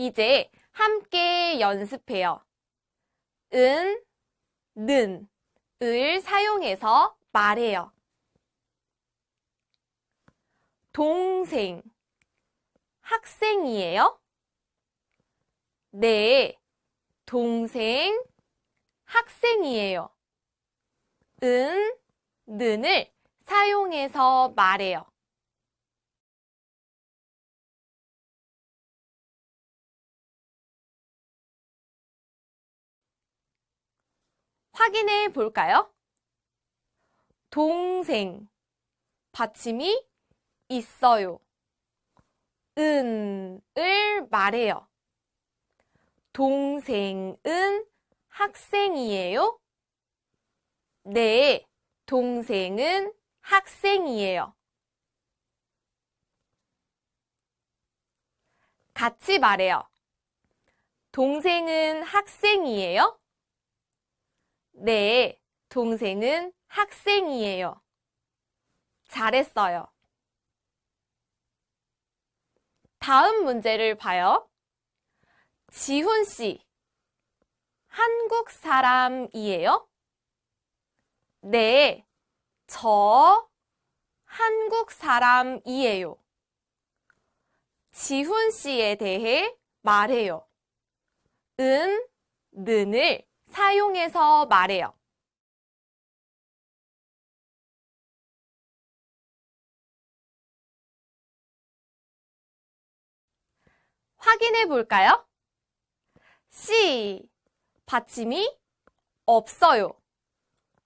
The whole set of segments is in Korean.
이제 함께 연습해요. 은, 는, 을 사용해서 말해요. 동생, 학생이에요? 네, 동생, 학생이에요. 은, 는을 사용해서 말해요. 확인해 볼까요? 동생 받침이 있어요. 은을 말해요. 동생은 학생이에요? 네, 동생은 학생이에요. 같이 말해요. 동생은 학생이에요? 네, 동생은 학생이에요. 잘했어요. 다음 문제를 봐요. 지훈 씨, 한국 사람이에요? 네, 저 한국 사람이에요. 지훈 씨에 대해 말해요. 은, 는을 사용해서 말해요. 확인해 볼까요? C 받침이 없어요.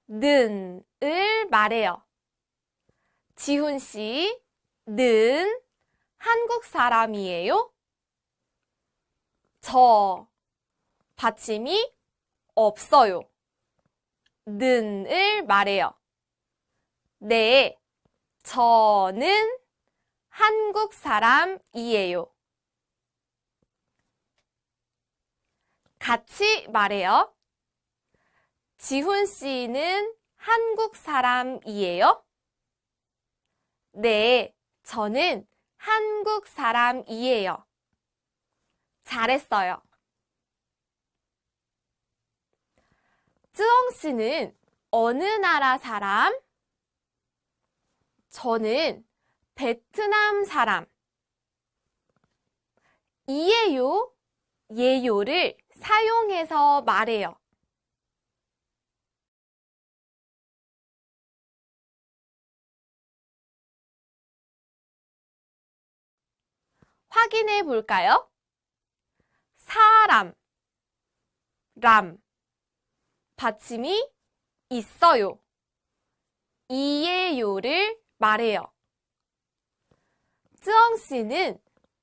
는을 말해요. 지훈 씨, 는 한국 사람이에요? 저 받침이 없어요. 는을 말해요. 네, 저는 한국 사람이에요. 같이 말해요. 지훈 씨는 한국 사람이에요? 네, 저는 한국 사람이에요. 잘했어요. 스엉 씨는 어느 나라 사람? 저는 베트남 사람. 이에요, 예요를 사용해서 말해요. 확인해 볼까요? 사람, 람. 받침이 있어요. 이에요를 말해요. 쯔엉 씨는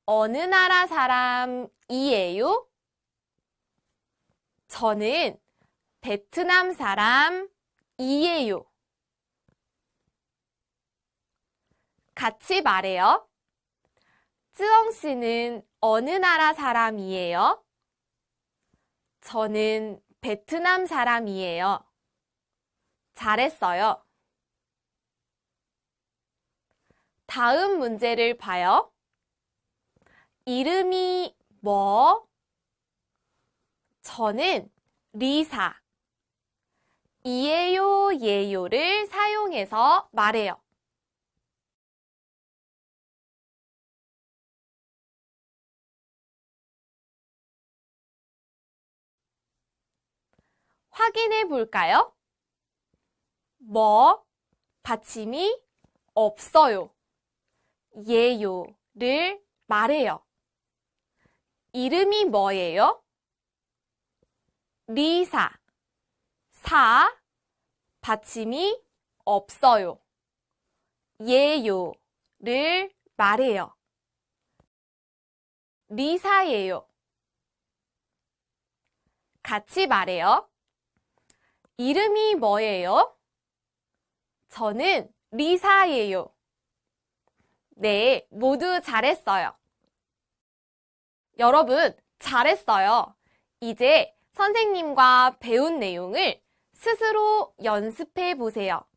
어느 나라 사람이에요? 저는 베트남 사람이에요. 같이 말해요. 쯔엉 씨는 어느 나라 사람이에요? 저는 베트남 사람이에요. 잘했어요. 다음 문제를 봐요. 이름이 뭐? 저는 리사. 이에요, 예요를 사용해서 말해요. 확인해 볼까요? 뭐 받침이 없어요. 예요를 말해요. 이름이 뭐예요? 리사. 사 받침이 없어요. 예요를 말해요. 리사예요. 같이 말해요. 이름이 뭐예요? 저는 리사예요. 네, 모두 잘했어요. 여러분, 잘했어요. 이제 선생님과 배운 내용을 스스로 연습해 보세요.